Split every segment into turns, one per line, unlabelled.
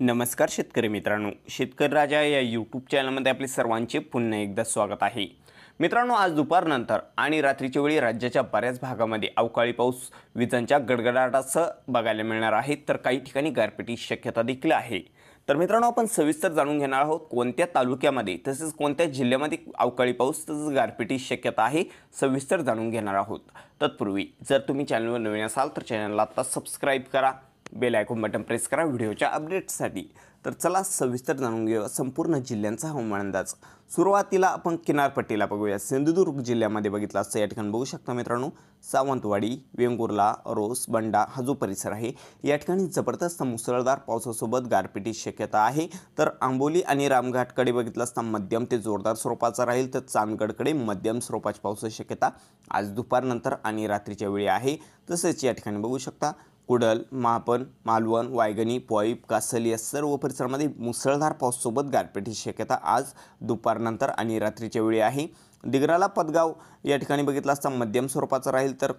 नमस्कार शेतकरी मित्रांनो शेतकरी राजा या यूट्यूब चॅनलमध्ये आपले सर्वांचे पुन्हा एकदा स्वागत आहे मित्रांनो आज दुपारनंतर आणि रात्रीच्या वेळी राज्याच्या बऱ्याच भागामध्ये अवकाळी पाऊस विजांच्या गडगडाटासह बघायला मिळणार आहे तर काही ठिकाणी गारपिटी शक्यता देखील आहे तर मित्रांनो आपण सविस्तर जाणून घेणार आहोत कोणत्या तालुक्यामध्ये तसेच कोणत्या जिल्ह्यामध्ये अवकाळी पाऊस तसंच गारपिटी शक्यता आहे सविस्तर जाणून घेणार आहोत तत्पूर्वी जर तुम्ही चॅनलवर नवीन असाल तर चॅनलला आत्ता सबस्क्राईब करा बेल आयकॉन बटन प्रेस करा व्हिडिओच्या अपडेट्ससाठी तर चला सविस्तर जाणून घेऊया संपूर्ण जिल्ह्यांचा हवामान अंदाज सुरुवातीला आपण किनारपट्टीला बघूया सिंधुदुर्ग जिल्ह्यामध्ये बघितला असतं या ठिकाणी बघू शकता मित्रांनो सावंतवाडी वेंगुर्ला रोस बंडा हा जो परिसर आहे या ठिकाणी जबरदस्त मुसळधार पावसासोबत गारपिटी शक्यता आहे तर आंबोली आणि रामघाटकडे बघितलं असता मध्यम ते जोरदार स्वरूपाचा राहील तर चांदगडकडे मध्यम स्वरूपाची पावसाची शक्यता आज दुपारनंतर आणि रात्रीच्या वेळी आहे तसेच या ठिकाणी बघू शकता कुडल मापन मालवण वायगणी पॉईप कासल या सर्व परिसरामध्ये मुसळधार पाऊससोबत गारपेटीची शक्यता आज दुपारनंतर आणि रात्रीच्या वेळी आहे दिगराला पदगाव या ठिकाणी बघितला असता मध्यम स्वरूपाचा राहील तर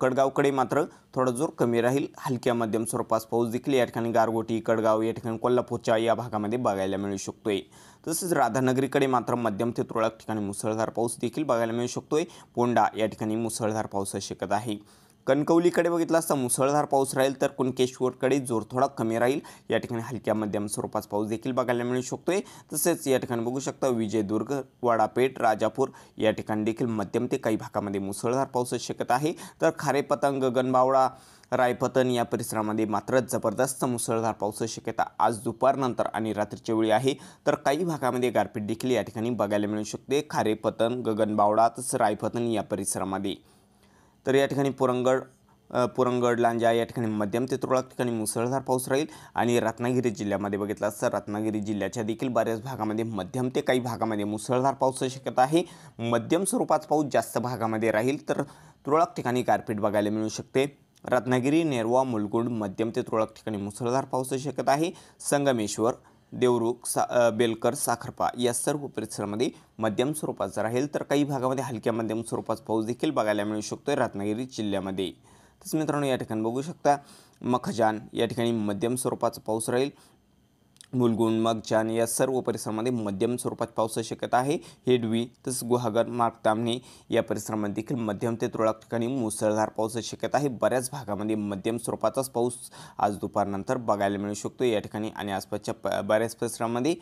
कडगावकडे मात्र थोडा जोर कमी राहील हलक्या मध्यम स्वरूपास पाऊस देखील या ठिकाणी गारगोटी कडगाव या ठिकाणी कोल्हापूरच्या या भागामध्ये बघायला मिळू शकतो आहे तसेच राधानगरीकडे मात्र मध्यम ते तुरळक ठिकाणी मुसळधार पाऊस देखील बघायला मिळू शकतो आहे पोंडा या ठिकाणी मुसळधार पाऊस शकत आहे कणकवलीकडे बघितला असता मुसळधार पाऊस राहील तर कुणकेश्वरकडे जोर थोडा कमी राहील या ठिकाणी हलक्या मध्यम स्वरूपाचा पाऊस देखील बघायला मिळू शकतोय तसेच या ठिकाणी बघू शकता विजयदुर्ग वाडापेठ राजापूर या ठिकाणी देखील मध्यम ते काही भागामध्ये मुसळधार पाऊस शक्यता आहे तर खारेपतंग गणबावडा रायपतन या परिसरामध्ये मात्र जबरदस्त मुसळधार पाऊस शक्यता आज दुपारनंतर आणि रात्रीच्या वेळी आहे तर काही भागामध्ये गारपीट देखील या ठिकाणी बघायला मिळू शकते खारेपतन गगनबावडा तसं रायपतन या परिसरामध्ये तर या ठिकाणी पुरंगड पुरंगड लांजा या ठिकाणी मध्यम ते तुरळक ठिकाणी मुसळधार पाऊस राहील आणि रत्नागिरी जिल्ह्यामध्ये बघितलं असता रत्नागिरी जिल्ह्याच्या देखील बऱ्याच भागामध्ये मध्यम ते काही भागामध्ये मुसळधार पाऊसची शक्यता आहे मध्यम स्वरूपाचा पाऊस जास्त भागामध्ये राहील तर तुरळक ठिकाणी गारपीट बघायला मिळू शकते रत्नागिरी नेरवा मुलगुंड मध्यम ते तुरळक ठिकाणी मुसळधार पाऊसची शक्यता आहे संगमेश्वर देवरुख सा बेलकर साखरपा या सर्व परिसरामध्ये मध्यम स्वरूपाचा राहील तर काही भागामध्ये हलक्या मध्यम स्वरूपाचा पाऊस देखील बघायला मिळू शकतो रत्नागिरी जिल्ह्यामध्ये तसं मित्रांनो या ठिकाणी बघू शकता मखजान या ठिकाणी मध्यम स्वरूपाचा पाऊस राहील मग मगजान या सर्व परिसरामध्ये मध्यम स्वरूपात पाऊस शक्यता आहे हेडवी तसंच गुहागर मार्ग या परिसरामध्ये देखील मध्यम ते तुरळक ठिकाणी मुसळधार पाऊस शक्यता आहे बऱ्याच भागामध्ये मध्यम स्वरूपाचाच पाऊस आज दुपारनंतर बघायला मिळू शकतो या ठिकाणी आणि आसपासच्या प बऱ्याच परिसरामध्ये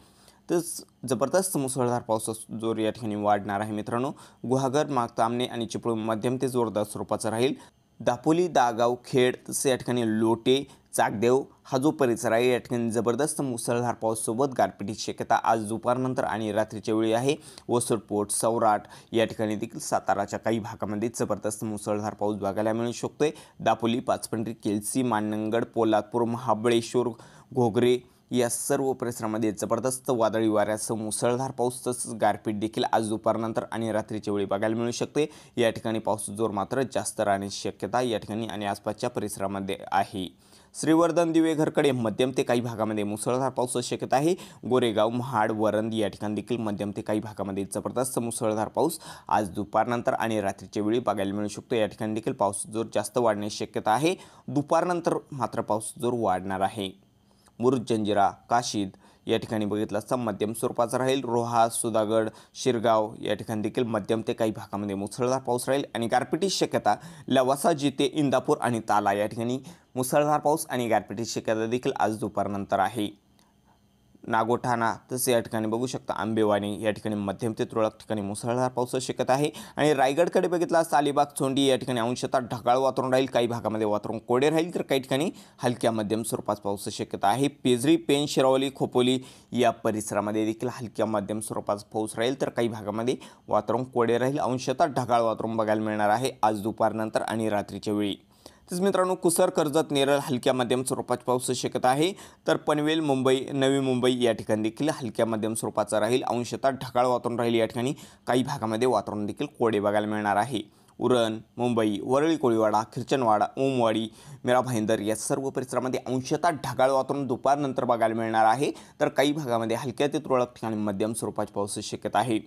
तसंच जबरदस्त मुसळधार पाऊस जोर या ठिकाणी वाढणार आहे मित्रांनो गुहागर माग आणि चिपळूण मध्यम ते जोरदार स्वरूपाचा राहील दापोली दागाव खेड तसे या ठिकाणी लोटे चाकदेव हा जो परिसर आहे या ठिकाणी जबरदस्त मुसळधार पावसोबत गारपिटीची शक्यता आज दुपारनंतर आणि रात्रीच्या वेळी आहे वसरपोट सौराट या ठिकाणी देखील साताराच्या काही भागामध्ये जबरदस्त मुसळधार पाऊस बघायला मिळू आहे दापोली पाचपंढरी केलसी मानंगड पोलादपूर महाबळेश्वर घोगरे या सर्व परिसरामध्ये जबरदस्त वादळी वाऱ्यासह मुसळधार पाऊस तसंच गारपीट देखील आज दुपारनंतर आणि रात्रीच्या वेळी बघायला मिळू शकते या ठिकाणी पाऊस जोर मात्र जास्त राहण्याची शक्यता या ठिकाणी आणि आसपासच्या परिसरामध्ये आहे श्रीवर्धन दिवेघरकडे मध्यम ते काही भागामध्ये मुसळधार पाऊस शक्यता आहे गोरेगाव महाड वरंद या ठिकाणी देखील मध्यम ते काही भागामध्ये जबरदस्त मुसळधार पाऊस आज दुपारनंतर आणि रात्रीच्या वेळी बघायला मिळू शकतो या ठिकाणी देखील पाऊस जोर जास्त वाढण्याची शक्यता आहे दुपारनंतर मात्र पाऊस जोर वाढणार आहे मुरुजंजिरा काशीद या ठिकाणी बघितला असता मध्यम स्वरूपाचा राहील रोहा सुधागड शिरगाव या ठिकाणी देखील मध्यम ते काही भागामध्ये मुसळधार पाऊस राहील आणि गारपिटीची शक्यता लवासा जिथे इंदापूर आणि ताला या ठिकाणी मुसळधार पाऊस आणि गारपिटीची शक्यता देखील आज दुपारनंतर आहे नागोठाणा तसे या ठिकाणी बघू शकता आंबेवाणी या ठिकाणी मध्यम ते तुरळक ठिकाणी मुसळधार पाऊस शक्यता आहे आणि रायगडकडे बघितला असता अलिबाग चोंडी या ठिकाणी अंशतः ढगाळ वातावरण राहील काही भागामध्ये वातावरण कोडे राहील तर काही ठिकाणी हलक्या मध्यम स्वरूपात पाऊस शक्यता आहे पेजरी पेन शिरावली खोपोली या परिसरामध्ये देखील हलक्या मध्यम स्वरूपात पाऊस राहील तर काही भागामध्ये वातावरण कोडे राहील अंशतः ढगाळ वातावरण बघायला मिळणार आहे आज दुपारनंतर आणि रात्रीच्या वेळी तेच मित्रांनो कुसर कर्जत नेरळ हलक्या मध्यम स्वरूपाची पाऊस शकत आहे तर पनवेल मुंबई नवी मुंबई या ठिकाणी देखील हलक्या मध्यम स्वरूपाचा राहील अंशतः ढगाळ वातावरण राहील या ठिकाणी काही भागामध्ये वातावरण देखील कोडे बघायला मिळणार आहे उरण मुंबई वरळी कोळीवाडा खिरचनवाडा ओमवाडी मेरा भाईंदर या सर्व परिसरामध्ये अंशतः ढगाळ वातावरण दुपारनंतर बघायला मिळणार आहे तर काही भागामध्ये हलक्या ते तुरळक ठिकाणी मध्यम स्वरूपाची पाऊस शक्यता आहे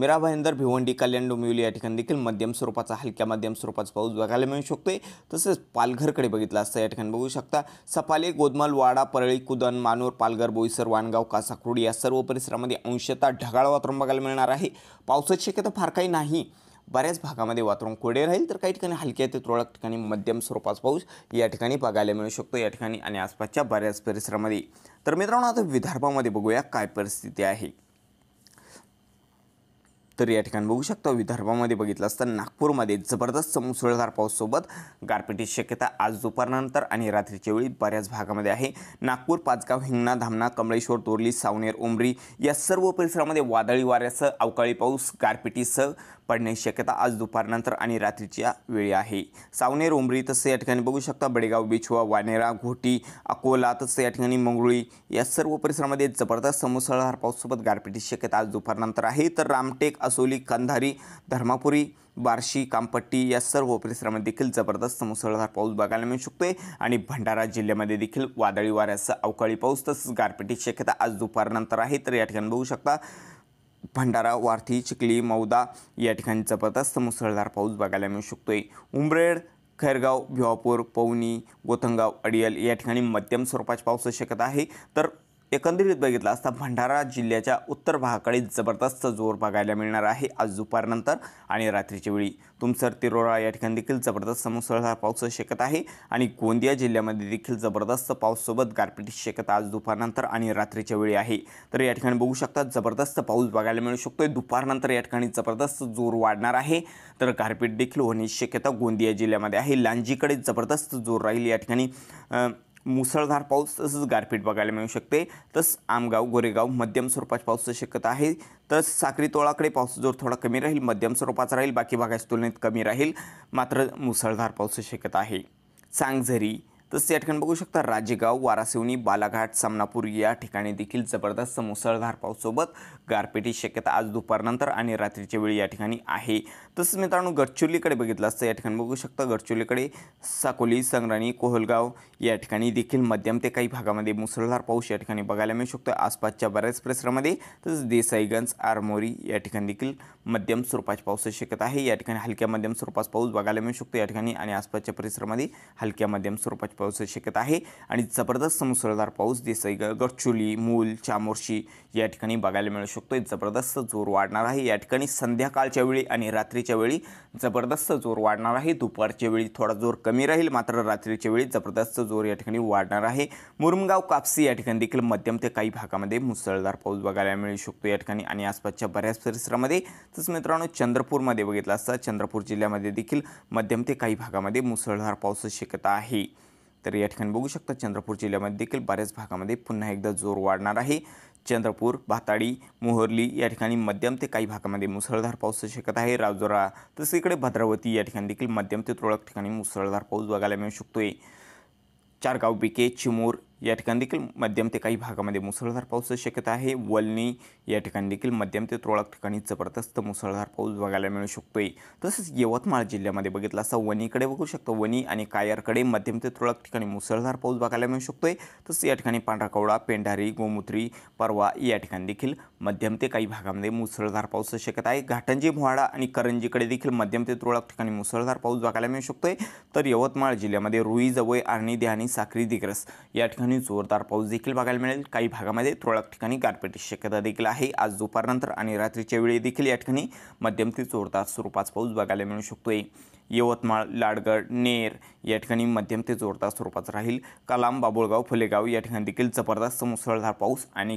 मीरा भाईंदर भिवंडी कल्याण डोंबिवली या ठिकाणी देखील मध्यम स्वरूपाचा हलक्या मध्यम स्वरूपाचा पाऊस बघायला मिळू शकतोय तसेच पालघरकडे बघितला असता या ठिकाणी बघू शकता सपाले गोदमाल वाडा परळी कुदन मानूर पालघर बोईसर वाणगाव कासाकुडी या सर्व परिसरामध्ये अंशतः ढगाळ वातावरण बघायला मिळणार आहे पावसाची शक्यता फार काही नाही बऱ्याच भागामध्ये वातावरण कोडे राहील तर काही ठिकाणी हलक्या ते तुरळक ठिकाणी मध्यम स्वरूपाचा पाऊस या ठिकाणी बघायला मिळू शकतो या ठिकाणी आणि आसपासच्या बऱ्याच परिसरामध्ये तर मित्रांनो आता विदर्भामध्ये बघूया काय परिस्थिती आहे तर या ठिकाणी बघू शकता विदर्भामध्ये बघितलं असतं नागपूरमध्ये जबरदस्त मुसळधार पाऊससोबत गारपिटीची शक्यता आज दुपारनंतर आणि रात्रीच्या वेळी बऱ्याच भागामध्ये आहे नागपूर पाचगाव हिंगणा धामणा कमळेश्वर तोरली सावनेर उमरी या सर्व परिसरामध्ये वादळी वाऱ्यासह अवकाळी पाऊस गारपिटीसह पडण्याची शक्यता आज दुपारनंतर आणि रात्रीच्या वेळी आहे सावनेर उमरी तसं या ठिकाणी बघू शकता बडेगाव बिछवा वानेरा घोटी अकोला तसं या ठिकाणी मंगळुळी या सर्व परिसरामध्ये जबरदस्त मुसळधार पाऊससोबत गारपिटीची शक्यता आज दुपारनंतर आहे तर रामटेक असोली कंधारी धर्मापुरी बार्शी कामपट्टी या सर्व परिसरामध्ये देखील जबरदस्त मुसळधार पाऊस बघायला मिळू आहे आणि भंडारा जिल्ह्यामध्ये देखील वादळी वाऱ्यासह अवकाळी पाऊस तसंच गारपिटीची शक्यता आज दुपारनंतर आहे तर या ठिकाणी बघू शकता भंडारा वारथी चिखली मौदा या ठिकाणी जबरदस्त मुसळधार पाऊस बघायला मिळू शकतोय उमरेड खैरगाव भिवापूर पवनी गोथंगाव अडियल या ठिकाणी मध्यम स्वरूपाच्या पावसाची शक्यता आहे तर एकंदरीत बघितला असता भंडारा जिल्ह्याच्या उत्तर भागाकडे जबरदस्त जोर बघायला मिळणार आहे आज दुपारनंतर आणि रात्रीच्या वेळी तुमसर तिरोळा या ठिकाणी देखील जबरदस्त मुसळधार पाऊस शेकत आहे आणि गोंदिया जिल्ह्यामध्ये देखील जबरदस्त पाऊससोबत गारपीटची शेकत आज दुपारनंतर आणि रात्रीच्या वेळी आहे तर या ठिकाणी बघू शकता जबरदस्त पाऊस बघायला मिळू शकतो दुपारनंतर या ठिकाणी जबरदस्त जोर वाढणार आहे तर गारपीट देखील होण्याची शक्यता गोंदिया जिल्ह्यामध्ये आहे लांजीकडे जबरदस्त जोर राहील या ठिकाणी मुसळधार पाऊस तसंच गारपीट बघायला मिळू शकते तस आमगाव गोरेगाव मध्यम स्वरूपाच्या पावसाची शक्यता आहे तस साक्री तोळाकडे पावसाचा जोर थोडा कमी राहील मध्यम स्वरूपाचा राहील बाकी भागाच्या तुलनेत कमी राहील मात्र मुसळधार पावसाची शक्यता आहे सांगझरी तसंच या ठिकाणी बघू शकता राजेगाव वारासिवनी बालाघाट समनापूर या ठिकाणी देखील जबरदस्त मुसळधार पाऊससोबत गारपीटीची शक्यता आज दुपारनंतर आणि रात्रीच्या वेळी या ठिकाणी आहे तसंच मित्रांनो गडचिरोलीकडे बघितलं असतं या ठिकाणी बघू शकता गडचिरोलीकडे साकोली संग्राणी कोहलगाव या ठिकाणी देखील मध्यम ते काही भागामध्ये मुसळधार पाऊस या ठिकाणी बघायला मिळू शकतो आसपासच्या बऱ्याच परिसरामध्ये तसंच देसाईगंज आरमोरी या ठिकाणी देखील मध्यम स्वरूपाची पाऊस शक्यता आहे या ठिकाणी हलक्या मध्यम स्वरूपाचा पाऊस बघायला मिळू शकतो या ठिकाणी आणि आसपासच्या परिसरामध्ये हलक्या मध्यम स्वरूपाची पाऊस शक्यता आहे आणि जबरदस्त मुसळधार पाऊस देसाई गडचोली मूल चामोर्शी या ठिकाणी बघायला मिळू शकतो जबरदस्त जोर वाढणार आहे या ठिकाणी संध्याकाळच्या वेळी आणि रात्रीच्या रात्रीच्या वेळी जबरदस्त जोर वाढणार आहे दुपारच्या वेळी थोडा जोर कमी राहील मात्र रात्रीच्या वेळी जबरदस्त जोर या ठिकाणी वाढणार आहे मुरमगाव कापसी या ठिकाणी देखील मध्यम ते काही भागामध्ये मुसळधार पाऊस बघायला मिळू शकतो या ठिकाणी आणि आसपासच्या बऱ्याच परिसरामध्ये तसंच मित्रांनो चंद्रपूरमध्ये बघितलं असता चंद्रपूर जिल्ह्यामध्ये देखील मध्यम ते काही भागामध्ये मुसळधार पाऊस शक्यता आहे तर या ठिकाणी बघू शकता चंद्रपूर जिल्ह्यामध्ये देखील बऱ्याच भागामध्ये पुन्हा एकदा जोर वाढणार आहे चंद्रपूर भाताडी मोहर्ली या ठिकाणी मध्यम ते काही भागामध्ये मुसळधार पाऊस शक्यता आहे राजोरा तसेच इकडे भद्रावती या ठिकाणी देखील मध्यम ते तुरळक ठिकाणी मुसळधार पाऊस बघायला मिळू शकतोय चारगाव बिके चिमूर या ठिकाणी देखील मध्यम ते काही भागामध्ये मुसळधार पाऊस शक्यता आहे वलनी या ठिकाणी देखील मध्यम ते तुरळक ठिकाणी जबरदस्त मुसळधार पाऊस बघायला मिळू शकतोय तसंच यवतमाळ जिल्ह्यामध्ये बघितला असता वणीकडे बघू शकतो वणी आणि कायरकडे मध्यम ते तुरळक ठिकाणी मुसळधार पाऊस बघायला मिळू शकतोय तसंच या ठिकाणी पांढराकवडा पेंढारी गोमुत्री परवा या ठिकाणी देखील मध्यम ते काही भागामध्ये मुसळधार पाऊस शक्यता आहे घाटंजी मोहाडा आणि करंजीकडे देखील मध्यम ते तुरळक ठिकाणी मुसळधार पाऊस बघायला मिळू शकतोय तर यवतमाळ जिल्ह्यामध्ये रुई जवई आर्णी आणि साखरी दिग्रस या ठिकाणी आणि जोरदार पाऊस देखील बघायला मिळेल काही भागामध्ये तुरळक ठिकाणी गारपेटीची शक्यता देखील आहे आज दुपारनंतर आणि रात्रीच्या वेळी देखील या ठिकाणी मध्यम ते जोरदार स्वरूपाचा पाऊस बघायला मिळू शकतो यवतमाळ लाडगड नेर या ठिकाणी मध्यम ते जोरदार स्वरूपाचा राहील कलाम बाबुळगाव फुलेगाव या ठिकाणी देखील जबरदस्त मुसळधार पाऊस आणि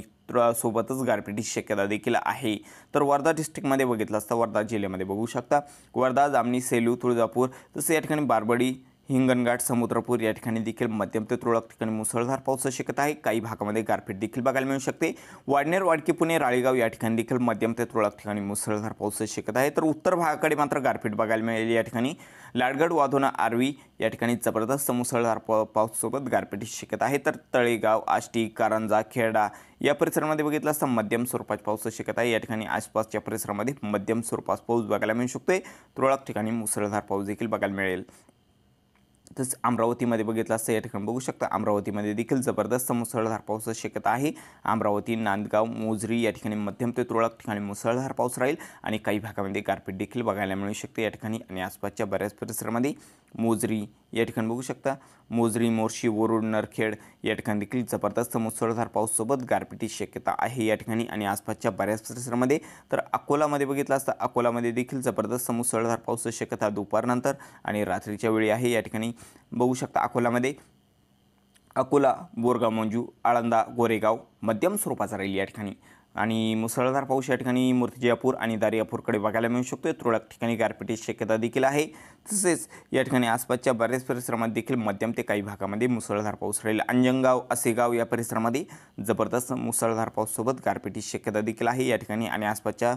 सोबतच गारपिटीची शक्यता देखील आहे तर वर्धा डिस्ट्रिक्टमध्ये बघितलं असता वर्धा जिल्ह्यामध्ये बघू शकता वर्धा जामणी सेलू तुळजापूर तसं या ठिकाणी बारबडी हिंगणघाट समुद्रपूर या ठिकाणी देखील मध्यम ते तुरळक ठिकाणी मुसळधार पाऊस शकत आहे काही भागामध्ये गारपीट देखील बघायला मिळू शकते वाडनेर वाडकी पुणे राळेगाव या ठिकाणी देखील मध्यम ते तुरळक ठिकाणी मुसळधार पाऊस शकत आहे तर उत्तर भागाकडे मात्र गारपीट बघायला मिळेल या ठिकाणी लाडगड वाधोना आर्वी या ठिकाणी जबरदस्त मुसळधार पाऊससोबत गारपीट शकत आहे तर तळेगाव आष्टी कारंजा खेडा या परिसरामध्ये बघितलं असता मध्यम स्वरूपात पाऊस शकत आहे या ठिकाणी आसपासच्या परिसरामध्ये मध्यम स्वरूपात पाऊस बघायला मिळू शकतो तुरळक ठिकाणी मुसळधार पाऊस देखील बघायला मिळेल तसंच अमरावतीमध्ये बघितलं असतं या ठिकाणी बघू शकता अमरावतीमध्ये देखील जबरदस्त मुसळधार पावसाची शक्यता आहे अमरावती नांदगाव मोजरी या ठिकाणी मध्यम ते तुरळक ठिकाणी मुसळधार पाऊस राहील आणि काही भागामध्ये गारपीट देखील बघायला मिळू शकते या ठिकाणी आणि आसपासच्या बऱ्याच परिसरामध्ये मोजरी या ठिकाणी बघू शकता मोजरी मोर्शी वरुड नरखेड या ठिकाणी देखील जबरदस्त मुसळधार पाऊससोबत गारपिटीची शक्यता आहे या ठिकाणी आणि आसपासच्या बऱ्याच परिसरामध्ये तर अकोलामध्ये बघितलं असता अकोलामध्ये देखील जबरदस्त मुसळधार पाऊस शक्यता दुपारनंतर आणि रात्रीच्या वेळी आहे या ठिकाणी बघू शकता अकोलामध्ये अकोला बोरगाव मंजू आळंदा गोरेगाव मध्यम स्वरूपाचा राहील या ठिकाणी आणि मुसळधार पाऊस या ठिकाणी मूर्तिजापूर आणि दारियापूरकडे बघायला मिळू शकतो तुरळक ठिकाणी गारपिटीची शक्यता देखील आहे तसेच या ठिकाणी आसपासच्या बऱ्याच परिसरामध्ये देखील मध्यम ते काही भागामध्ये मुसळधार पाऊस राहील अंजनगाव असेगाव या परिसरामध्ये जबरदस्त मुसळधार पाऊससोबत गारपिटीची शक्यता देखील आहे या ठिकाणी आणि आसपासच्या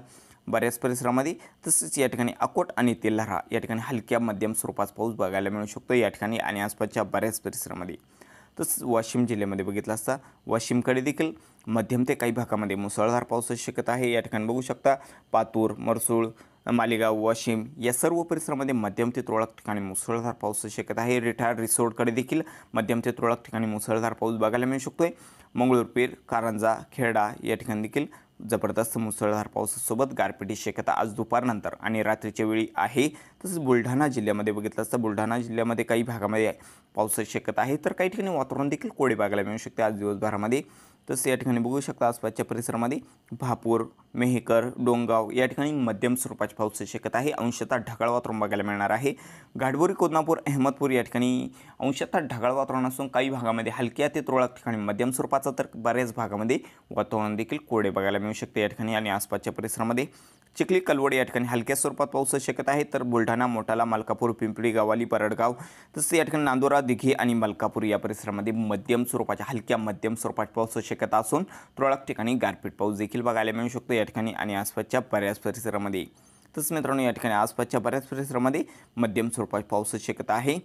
बऱ्याच परिसरामध्ये तसेच या ठिकाणी अकोट आणि तेल्हारा या ठिकाणी हलक्या मध्यम स्वरूपाचा पाऊस बघायला मिळू शकतो या ठिकाणी आणि आसपासच्या बऱ्याच परिसरामध्ये तसंच वाशिम जिल्ह्यामध्ये बघितलं असता वाशिमकडे देखील मध्यम ते काही भागामध्ये मुसळधार पावसाची शक्यता आहे या ठिकाणी बघू शकता पातूर मरसूळ मालेगाव वाशिम या सर्व परिसरामध्ये मध्यम ते तुरळक ठिकाणी मुसळधार पावसाची शक्यता आहे रिठार रिसोर्टकडे देखील मध्यम ते तुरळक ठिकाणी मुसळधार पाऊस बघायला मिळू शकतो आहे मंगळूरपीर कारंजा खेरडा या ठिकाणी देखील जबरदस्त मुसळधार पावसासोबत गारपिटी शक्यता आज दुपारनंतर आणि रात्रीच्या वेळी आहे तसंच बुलढाणा जिल्ह्यामध्ये बघितलं असतं बुलढाणा जिल्ह्यामध्ये काही भागामध्ये पावसाची शक्यता आहे तर काही ठिकाणी वातावरण देखील कोडे बघायला मिळू शकते आज दिवसभरामध्ये तसं या ठिकाणी बघू शकता आसपासच्या परिसरामध्ये भापूर मेहकर डोंगाव या ठिकाणी मध्यम स्वरूपाची पाऊस शक्यता आहे अंशतः ढगाळ वातावरण बघायला मिळणार आहे गाडबोरी कोदनापूर अहमदपूर या ठिकाणी अंशतः ढगाळ वातावरण असून काही भागामध्ये हलक्या ते तुरळक ठिकाणी मध्यम स्वरूपाचा तर बऱ्याच भागामध्ये वातावरण देखील कोरडे बघायला मिळू शकते या ठिकाणी आणि आसपासच्या परिसरामध्ये चिखली कलवड या ठिकाणी हलक्या स्वरूपात पाऊस शक्यता आहे तर बुलढाणा मोटाला मालकापूर पिंपरी गावाली परडगाव तसंच या ठिकाणी नांदोरा दिघी आणि मलकापूर या परिसरामध्ये मध्यम स्वरूपाच्या हलक्या मध्यम स्वरूपात पाऊस शक्य शक्यता असून तुरळक ठिकाणी गारपीट पाऊस देखील बघायला मिळू शकतो या ठिकाणी आणि आसपासच्या बऱ्याच परिसरामध्ये तसंच मित्रांनो या ठिकाणी आसपासच्या बऱ्याच परिसरामध्ये मध्यम स्वरूपात पाऊस शक्यता आहे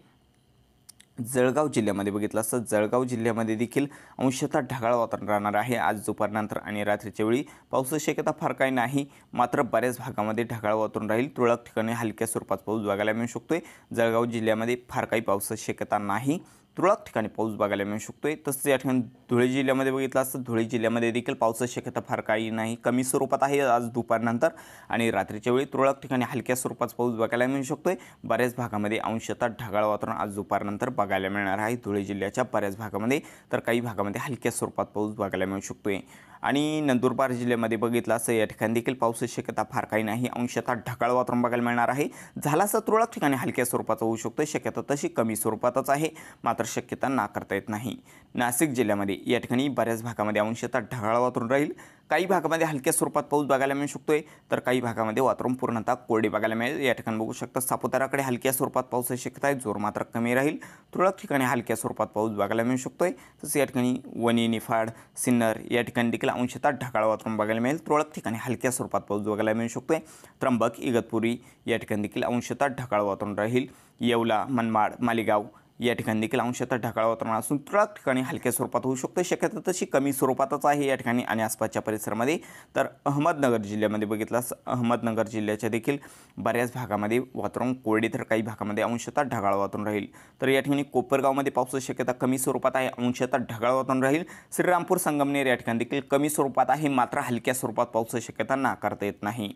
जळगाव जिल्ह्यामध्ये बघितलं असतं जळगाव जिल्ह्यामध्ये देखील अंशतः ढगाळ वातावरण राहणार आहे आज दुपारनंतर आणि रात्रीच्या वेळी पावसाची शक्यता फार काही नाही मात्र बऱ्याच भागामध्ये ढगाळ वातावरण राहील तुरळक ठिकाणी हलक्या स्वरूपात पाऊस बघायला मिळू शकतोय जळगाव जिल्ह्यामध्ये फार काही पावसाची शक्यता नाही तुरळक ठिकाणी पाऊस बघायला मिळू शकतो आहे तसंच या ठिकाणी धुळे जिल्ह्यामध्ये बघितलं असतं धुळे जिल्ह्यामध्ये देखील पावसाची शक्यता फार काही नाही कमी स्वरूपात आहे आज दुपारनंतर आणि रात्रीच्या वेळी तुरळक ठिकाणी हलक्या स्वरूपात पाऊस बघायला मिळू शकतो आहे बऱ्याच भागामध्ये अंशतः ढगाळ वातावरण आज दुपारनंतर बघायला मिळणार आहे धुळे जिल्ह्याच्या बऱ्याच भागामध्ये तर काही भागामध्ये हलक्या स्वरूपात पाऊस बघायला मिळू शकतो आहे आणि नंदुरबार जिल्ह्यामध्ये बघितलं असं या ठिकाणी देखील पावसाची शक्यता फार काही नाही अंशतः ढगाळ वातावरण बघायला मिळणार आहे झाला असं तुरळक ठिकाणी हलक्या स्वरूपाचा होऊ शकतो शक्यता तशी कमी स्वरूपातच आहे मात्र मात्र शक्यता नाकारता येत नाही नाशिक जिल्ह्यामध्ये या ठिकाणी बऱ्याच भागामध्ये अंशतः ढगाळ वातावरण राहील काही भागामध्ये हलक्या स्वरूपात पाऊस बघायला मिळू शकतोय तर काही भागामध्ये वातावरण पूर्णतः कोरडे बघायला मिळेल या ठिकाणी बघू शकता सापुताराकडे हलक्या स्वरूपात पाऊसची शक्यता आहे जोर मात्र कमी राहील तुरळक ठिकाणी हलक्या स्वरूपात पाऊस बघायला मिळू शकतोय तसेच या ठिकाणी वणी निफाड सिन्नर या ठिकाणी देखील अंशतः ढगाळ वातावरण बघायला मिळेल तुरळक ठिकाणी हलक्या स्वरूपात पाऊस बघायला मिळू शकतोय त्र्यंबक इगतपुरी या ठिकाणी देखील अंशतः ढगाळ वातावरण राहील येवला मनमाड मालेगाव या ठिकाणी देखील अंशतः ढगाळ वातावरण असून तुरळक ठिकाणी हलक्या स्वरूपात होऊ शकते शक्यता तशी कमी स्वरूपातच आहे या ठिकाणी आणि आसपासच्या परिसरामध्ये तर अहमदनगर जिल्ह्यामध्ये बघितलास अहमदनगर जिल्ह्याच्या देखील बऱ्याच भागामध्ये वातावरण कोरडे तर काही भागामध्ये अंशतः ढगाळ वातावरण राहील तर या ठिकाणी कोपरगावमध्ये पावसाची शक्यता कमी स्वरूपात आहे अंशतः ढगाळ वातावरण राहील श्रीरामपूर संगमनेर या ठिकाणी देखील कमी स्वरूपात आहे मात्र हलक्या स्वरूपात पावसाची शक्यता नाकारता येत नाही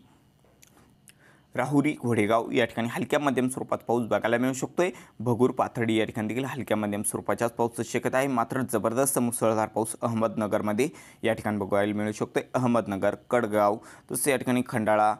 राहुरी घोडेगाव या ठिकाणी हलक्या मध्यम स्वरूपात पाऊस बघायला मिळू शकतोय भगूर पाथर्डी या ठिकाणी देखील हलक्या मध्यम स्वरूपाच्याच पाऊस शक्यता आहे मात्र जबरदस्त मुसळधार पाऊस अहमदनगरमध्ये या ठिकाणी बघायला मिळू शकतोय अहमदनगर कडगाव तसं या ठिकाणी खंडाळा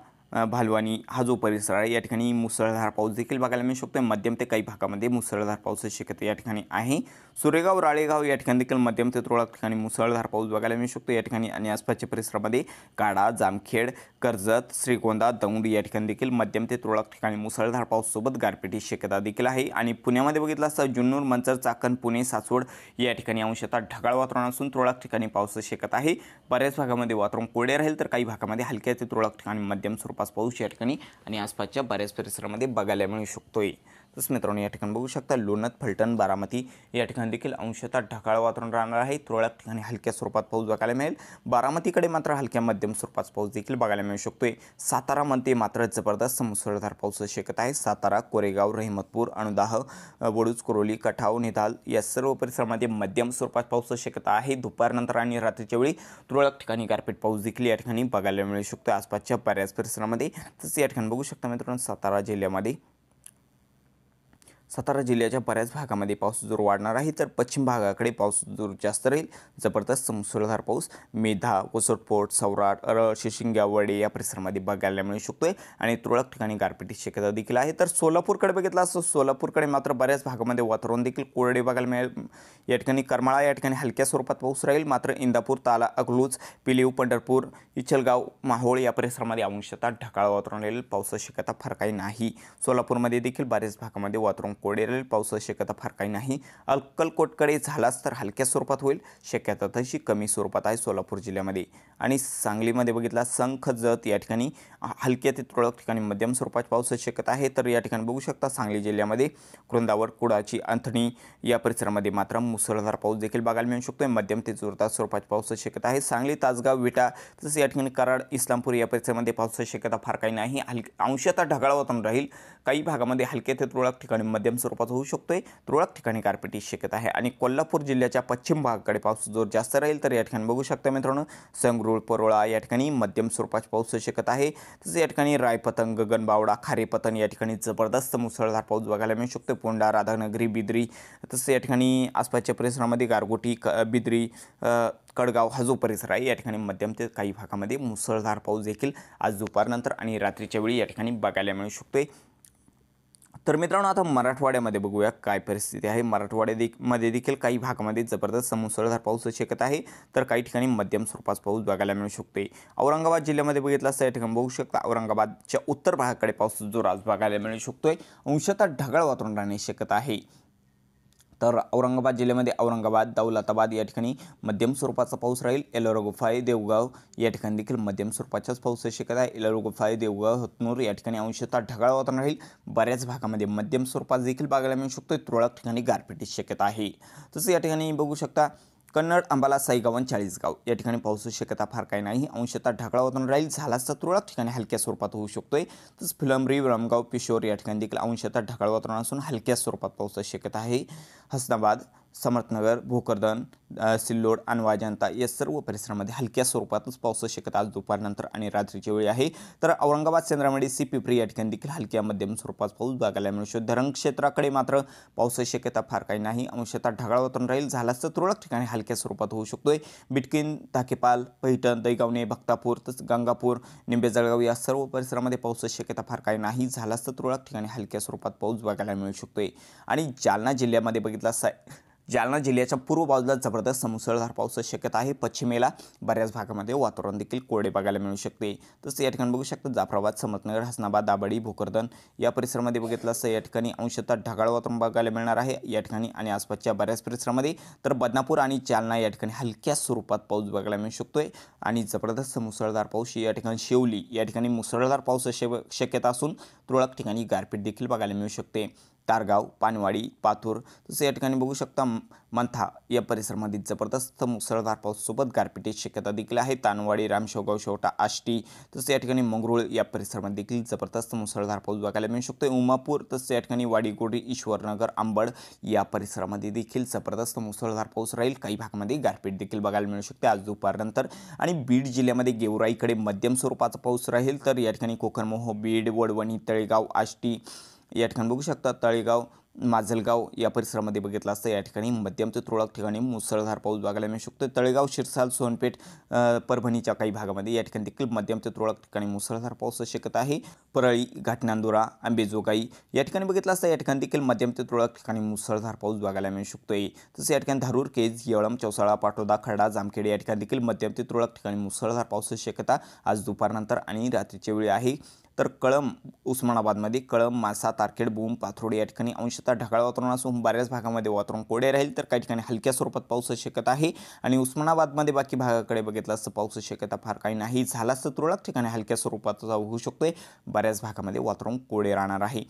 भालवानी हा जो परिसर आहे या ठिकाणी मुसळधार पाऊस देखील बघायला मिळू शकतो मध्यम ते काही भागामध्ये मुसळधार पाऊसची शक्यता या ठिकाणी आहे सुरेगाव राळेगाव या ठिकाणी देखील मध्यम ते तुरळक ठिकाणी मुसळधार पाऊस बघायला मिळू शकतो या ठिकाणी आणि आसपासच्या परिसरामध्ये काडा जामखेड कर्जत श्रीगोंदा दौंड या ठिकाणी देखील मध्यम ते तुरळक ठिकाणी मुसळधार पाऊससोबत गारपीटी शक्यता देखील आहे आणि पुण्यामध्ये बघितलं असता जुन्नूर मंचर चाकण पुणे सासवड या ठिकाणी अंशतः ढगाळ वातावरण असून तुरळक ठिकाणी पाऊस शक्यता आहे बऱ्याच भागामध्ये वातावरण कोरडे राहील तर काही भागामध्ये हलक्या ते तुरळक ठिकाणी मध्यम स्वरूपास पाऊस या ठिकाणी आणि आसपासच्या बऱ्याच परिसरामध्ये बघायला मिळू शकतोय तसं मित्रांनो या ठिकाणी बघू शकता लोणत फलटण बारामती या ठिकाणी देखील अंशतः ढगाळ वातावरण राहणार आहे तुरळक ठिकाणी हलक्या स्वरूपात पाऊस बघायला मिळेल बारामतीकडे मात्र हलक्या मध्यम स्वरूपात पाऊस देखील बघायला मिळू शकतोय सातारामध्ये मात्र जबरदस्त मुसळधार पाऊस शक्यता आहे सातारा कोरेगाव रहिमतपूर अणुदाह वडूज कोरोली कठाव निधाल या सर्व परिसरामध्ये मध्यम स्वरूपात पाऊस शक्यता आहे दुपारनंतर आणि रात्रीच्या वेळी तुरळक ठिकाणी गारपीट पाऊस देखील या ठिकाणी बघायला मिळू शकतो आसपासच्या बऱ्याच परिसरामध्ये तसेच या ठिकाणी बघू शकता मित्रांनो सातारा जिल्ह्यामध्ये सातारा जिल्ह्याच्या बऱ्याच भागामध्ये पाऊस जोर वाढणार आहे तर पश्चिम भागाकडे पाऊस जोर जास्त राहील जबरदस्त मुसळधार पाऊस मेधा वसटपोट सौराट अरळ शिशिंग्या वडे या परिसरामध्ये बघायला मिळू शकतोय आणि तुरळक ठिकाणी गारपिटीची शक्यता देखील आहे तर सोलापूरकडे बघितला असतो सोलापूरकडे मात्र बऱ्याच भागामध्ये वातावरण देखील कोरडे बघायला मिळेल या ठिकाणी करमाळा या ठिकाणी हलक्या स्वरूपात पाऊस राहील मात्र इंदापूर ताला अकलूज पिलीव पंढरपूर इचलगाव माहोळ या परिसरामध्ये अंशतः ढकाळ वातावरण राहील पावसाची शक्यता फार काही नाही सोलापूरमध्ये देखील बऱ्याच भागामध्ये वातावरण कोडेरेल पावसाची शक्यता फार काही नाही अक्कलकोटकडे झालाच तर हलक्या स्वरूपात होईल शक्यता तशी कमी स्वरूपात आहे सोलापूर जिल्ह्यामध्ये आणि सांगलीमध्ये बघितला संख जत या ठिकाणी हलक्या ते तुरळक ठिकाणी मध्यम स्वरूपात पाऊस शक्यता आहे तर या ठिकाणी बघू शकता सांगली जिल्ह्यामध्ये कृंदावर कुडाची अंथणी या परिसरामध्ये मात्र मुसळधार पाऊस देखील बघायला मिळू शकतो मध्यम ते जोरदार स्वरूपात पाऊस शक्यता आहे सांगली तासगाव विटा तसेच या ठिकाणी कराड इस्लामपूर या परिसरामध्ये पावसाची शक्यता फार काही नाही हल अंशतः ढगाळ वातावरण राहील काही भागामध्ये हलके ते तुरळक ठिकाणी मध्यम स्वरूपाचा होऊ शकतो आहे तुरळक ठिकाणी गारपिटी शक्यता आहे आणि कोल्हापूर जिल्ह्याच्या पश्चिम भागाकडे पाऊस जोर जास्त राहील तर या ठिकाणी बघू शकता मित्रांनो संगरुळ परोळा या ठिकाणी मध्यम स्वरूपाची पाऊस शक्यता आहे तसंच या ठिकाणी रायपतन गगनबावडा खारेपतन या ठिकाणी जबरदस्त मुसळधार पाऊस बघायला मिळू शकतो पोंडा राधानगरी बिद्री तसंच या ठिकाणी आसपासच्या परिसरामध्ये गारगोटी क बिद्री कडगाव हा जो परिसर आहे या ठिकाणी मध्यम ते काही भागामध्ये मुसळधार पाऊस देखील आज दुपारनंतर आणि रात्रीच्या वेळी या ठिकाणी बघायला मिळू शकतोय तर मित्रांनो आता मराठवाड्यामध्ये बघूया काय परिस्थिती आहे मराठवाड्या दे मध्ये देखील काही भागामध्ये जबरदस्त मुसळधार पाऊस शकत आहे तर काही ठिकाणी मध्यम स्वरूपात पाऊस बघायला मिळू शकते औरंगाबाद जिल्ह्यामध्ये बघितला असता या ठिकाणी बघू शकता औरंगाबादच्या उत्तर भागाकडे पाऊस जोरात बघायला मिळू शकतोय अंशतः ढगाळ वातावरण राहण्याची शक्यता आहे तर औरंगाबाद जिल्ह्यामध्ये औरंगाबाद दौलताबाद या ठिकाणी मध्यम स्वरूपाचा पाऊस राहील एलोरा गुफाई देवगाव या ठिकाणी देखील मध्यम स्वरूपाच्याच पाऊसची शक्यता आहे एलोरा गुफाई देवगाव हतनूर या ठिकाणी अंशतः ढगाळ वातावरण राहील बऱ्याच भागामध्ये मध्यम स्वरूपात देखील बघायला मिळू शकतो तुरळक ठिकाणी गारपीटीची शक्यता आहे तसं या ठिकाणी बघू शकता कन्नड अंबाला साईगावन चाळीसगाव या ठिकाणी पावसाची शक्यता फार काही नाही अंशतः ढाकळा वातावरण राहील झालाच तर तुरळक ठिकाणी हलक्या स्वरूपात होऊ शकतोय तसंच फुलंब्री रामगाव पिशोर या ठिकाणी देखील अंशतः ढगाळ वातावरण असून हलक्या स्वरूपात पावसाची शक्यता आहे हसनाबाद समर्थनगर भोकरदन सिल्लोड अनवा या सर्व परिसरामध्ये हलक्या स्वरूपातच पाऊस शक्यता आज दुपारनंतर आणि रात्रीची वेळी आहे तर औरंगाबाद चंद्रामडी सी पिपरी या ठिकाणी देखील हलक्या मध्यम स्वरूपात पाऊस बघायला मिळू शकतो धरण क्षेत्राकडे मात्र पाऊस शक्यता फार काही नाही अंशतः ढगाळ वातावरण राहील झालाच तर तुरळक ठिकाणी हलक्या स्वरूपात होऊ शकतोय बिटकिन धाकेपाल पैठण दैगावणे भक्तापूर तसंच गंगापूर निंबे जळगाव या सर्व परिसरामध्ये पाऊस शक्यता फार काही नाही झालाच तर तुरळक ठिकाणी हलक्या स्वरूपात पाऊस बघायला मिळू शकतोय आणि जालना जिल्ह्यामध्ये बघितला जालना जिल्ह्याच्या पूर्व बाजूला जबरदस्त मुसळधार पाऊस शक्यता आहे पश्चिमेला बऱ्याच भागामध्ये वातावरण देखील कोरडे बघायला मिळू शकते तसं या ठिकाणी बघू शकता जाफराबाद समतनगर हसनाबाद दाबडी भोकरदन या परिसरामध्ये बघितलं असतं या ठिकाणी अंशतः ढगाळ वातावरण बघायला मिळणार आहे या ठिकाणी आणि आसपासच्या बऱ्याच परिसरामध्ये तर बदनापूर आणि जालना या ठिकाणी हलक्या स्वरूपात पाऊस बघायला मिळू शकतोय आणि जबरदस्त मुसळधार पाऊस या ठिकाणी शेवली या ठिकाणी मुसळधार पाऊस शक्यता असून तुरळक ठिकाणी गारपीट देखील बघायला मिळू शकते तारगाव पानवाडी पाथूर तसं या ठिकाणी बघू शकता मंथा या परिसरामध्ये जबरदस्त मुसळधार पाऊससोबत गारपिटीची शक्यता देखील आहे तानवाडी रामशेवगाव शेवटा आष्टी तसे या ठिकाणी मंगरूळ या परिसरामध्ये देखील जबरदस्त मुसळधार पाऊस बघायला मिळू शकतो उमापूर तसे या ठिकाणी वाडीगोडी ईश्वरनगर आंबड या परिसरामध्ये देखील जबरदस्त मुसळधार पाऊस राहील काही भागामध्ये गारपीट देखील बघायला मिळू शकते आज दुपारनंतर आणि बीड जिल्ह्यामध्ये गेवराईकडे मध्यम स्वरूपाचा पाऊस राहील तर या ठिकाणी कोकणमोह बीड वडवणी तळेगाव आष्टी या ठिकाणी बघू शकता तळेगाव माजलगाव या परिसरामध्ये बघितलं असतं या ठिकाणी मध्यम ते तुरळक ठिकाणी मुसळधार पाऊस बघायला मिळू शकतो तळेगाव शिरसाल सोनपेठ परभणीच्या काही भागामध्ये या ठिकाणी देखील मध्यम ते तुरळक ठिकाणी मुसळधार पाऊस शकत आहे परळी घाटनांदुरा आंबेजोगाई या ठिकाणी बघितलं असता या ठिकाणी देखील मध्यम ते तुरळक ठिकाणी मुसळधार पाऊस बघायला मिळू शकतो तसं या ठिकाणी धारूर केज येळम चौसाळा पाटोदा खर्डा जामखेड या ठिकाणी देखील मध्यम ते तुरळक ठिकाणी मुसळधार पाऊस शक्यता आज दुपारनंतर आणि रात्रीच्या वेळी आहे तर कळम उस्मानाबादमध्ये कळम मासा तारखेड बूम पाथरोड या ठिकाणी अंशतः ढगाळ वातावरण असून बऱ्याच भागामध्ये वातावरण कोडे राहील तर काही ठिकाणी हलक्या स्वरूपात पाऊस शक्यता आहे आणि उस्मानाबादमध्ये बाकी भागाकडे बघितलं असतं पाऊस शक्यता फार काही नाही झालाच तर तुरळक ठिकाणी हलक्या स्वरूपाचा होऊ शकतोय बऱ्याच भागामध्ये वातावरण कोडे राहणार आहे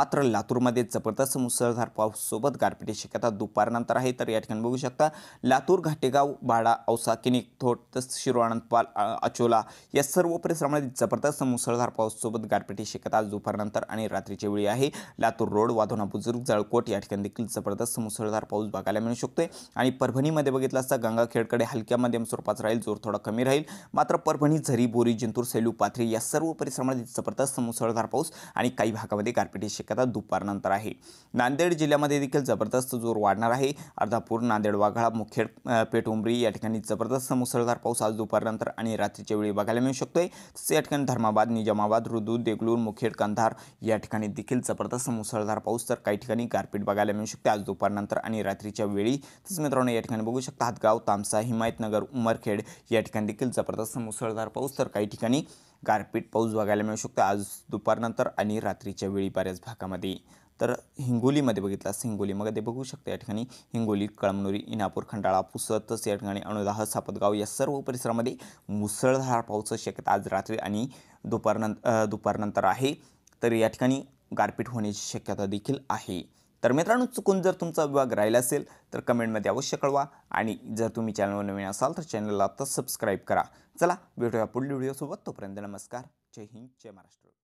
मात्र लातूरमध्ये जबरदस्त मुसळधार पाऊससोबत गारपिटी शक्यता दुपारनंतर आहे तर या ठिकाणी बघू शकता लातूर घाटेगाव बाडा औसा किनिक थोट शिरोआनंदपाल अचोला या सर्व परिसरामध्ये जबरदस्त मुसळधार पाऊससोबत सोबत गारपिटी शक्यता आज दुपारनंतर आणि रात्रीच्या वेळी आहे लातूर रोड वाधोना बुजुर्ग जळकोट या ठिकाणी देखील जबरदस्त मुसळधार पाऊस बघायला मिळू शकतोय आणि परभणीमध्ये बघितलं असता गंगाखेडकडे हलक्या मध्यम स्वरूपात राहील जोर थोडा कमी राहील मात्र परभणी झरी बोरी जिंतूर सेलू पाथरी या सर्व परिसरामध्ये जबरदस्त मुसळधार पाऊस आणि काही भागामध्ये गारपिटी शक्यता दुपारनंतर आहे नांदेड जिल्ह्यामध्ये देखील जबरदस्त जोर वाढणार आहे अर्धापूर नांदेड वाघाळा मुखेड पेटुंबरी या ठिकाणी जबरदस्त मुसळधार पाऊस आज दुपारनंतर आणि रात्रीच्या वेळी बघायला मिळू शकतोय तसेच या ठिकाणी धर्माबाद निजामाबाद रुद्र दूध देगलूर मुखेड कंधार या ठिकाणी देखील जबरदस्त मुसळधार पाऊस तर काही ठिकाणी गारपीट बघायला मिळू शकते आज दुपारनंतर आणि रात्रीच्या वेळी तसंच मित्रांनो या ठिकाणी बघू शकता हातगाव तामसा हिमायतनगर उमरखेड या ठिकाणी देखील जबरदस्त मुसळधार पाऊस तर काही ठिकाणी गारपीट पाऊस बघायला मिळू शकतो आज दुपारनंतर आणि रात्रीच्या वेळी बऱ्याच भागामध्ये तर हिंगोलीमध्ये बघितलं असं हिंगोलीमध्ये बघू शकता या ठिकाणी हिंगोली कळमनुरी इनापूर खंडाळा पुसतच या ठिकाणी अनुदाह सापतगाव या सर्व परिसरामध्ये मुसळधार पाऊस शक्यता आज रात्री आणि दुपारनंतर दुपारनंतर आहे तर या ठिकाणी गारपीट होण्याची शक्यता देखील आहे तर मित्रांनो चुकून जर तुमचा विभाग राहिला असेल तर कमेंटमध्ये अवश्य कळवा आणि जर तुम्ही चॅनलवर नवीन असाल तर चॅनलला आता सबस्क्राईब करा चला भेटूया पुढील व्हिडिओसोबत तोपर्यंत नमस्कार जय हिंद जय महाराष्ट्र